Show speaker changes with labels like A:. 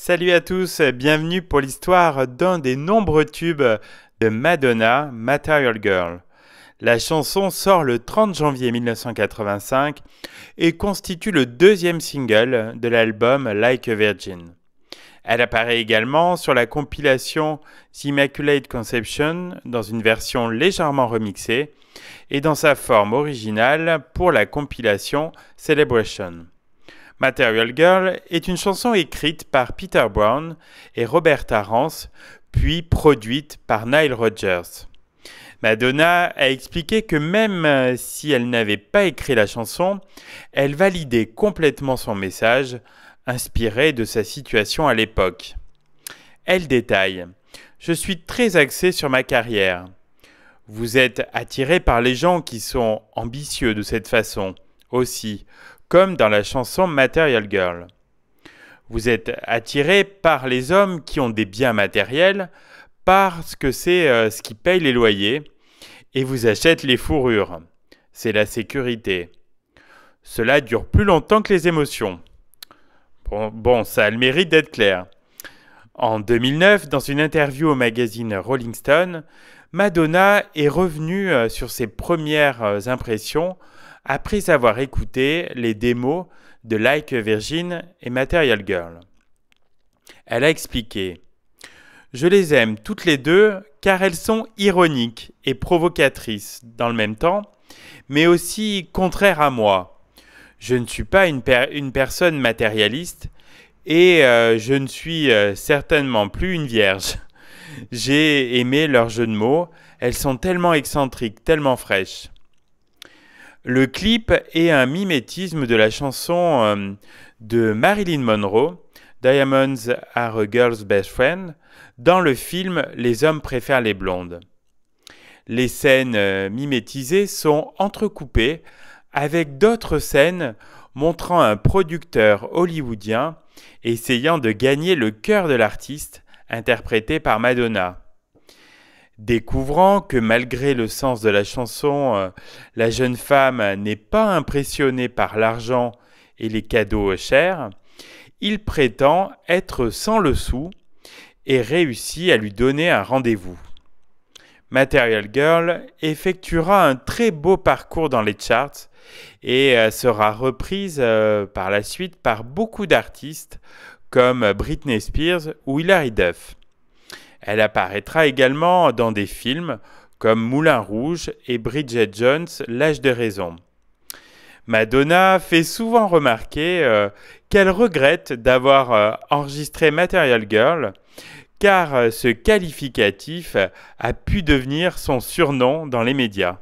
A: Salut à tous, bienvenue pour l'histoire d'un des nombreux tubes de Madonna, Material Girl. La chanson sort le 30 janvier 1985 et constitue le deuxième single de l'album Like a Virgin. Elle apparaît également sur la compilation The Immaculate Conception dans une version légèrement remixée et dans sa forme originale pour la compilation Celebration. Material Girl est une chanson écrite par Peter Brown et Robert Arantz, puis produite par Nile Rodgers. Madonna a expliqué que même euh, si elle n'avait pas écrit la chanson, elle validait complètement son message, inspiré de sa situation à l'époque. Elle détaille Je suis très axée sur ma carrière. Vous êtes attiré par les gens qui sont ambitieux de cette façon aussi comme dans la chanson Material Girl. Vous êtes attiré par les hommes qui ont des biens matériels, parce que c'est euh, ce qui paye les loyers, et vous achète les fourrures. C'est la sécurité. Cela dure plus longtemps que les émotions. Bon, bon ça a le mérite d'être clair. En 2009, dans une interview au magazine Rolling Stone, Madonna est revenue euh, sur ses premières euh, impressions après avoir écouté les démos de Like Virgin et Material Girl. Elle a expliqué Je les aime toutes les deux car elles sont ironiques et provocatrices dans le même temps, mais aussi contraires à moi. Je ne suis pas une, une personne matérialiste et euh, je ne suis euh, certainement plus une vierge. J'ai aimé leurs jeu de mots. Elles sont tellement excentriques, tellement fraîches. Le clip est un mimétisme de la chanson euh, de Marilyn Monroe, Diamonds are a Girl's Best Friend, dans le film Les hommes préfèrent les blondes. Les scènes mimétisées sont entrecoupées avec d'autres scènes montrant un producteur hollywoodien essayant de gagner le cœur de l'artiste interprété par Madonna. Découvrant que malgré le sens de la chanson, euh, la jeune femme n'est pas impressionnée par l'argent et les cadeaux chers, il prétend être sans le sou et réussit à lui donner un rendez-vous. Material Girl effectuera un très beau parcours dans les charts et euh, sera reprise euh, par la suite par beaucoup d'artistes comme Britney Spears ou Hilary Duff. Elle apparaîtra également dans des films comme Moulin Rouge et Bridget Jones, L'âge de raison. Madonna fait souvent remarquer euh, qu'elle regrette d'avoir enregistré Material Girl car euh, ce qualificatif a pu devenir son surnom dans les médias.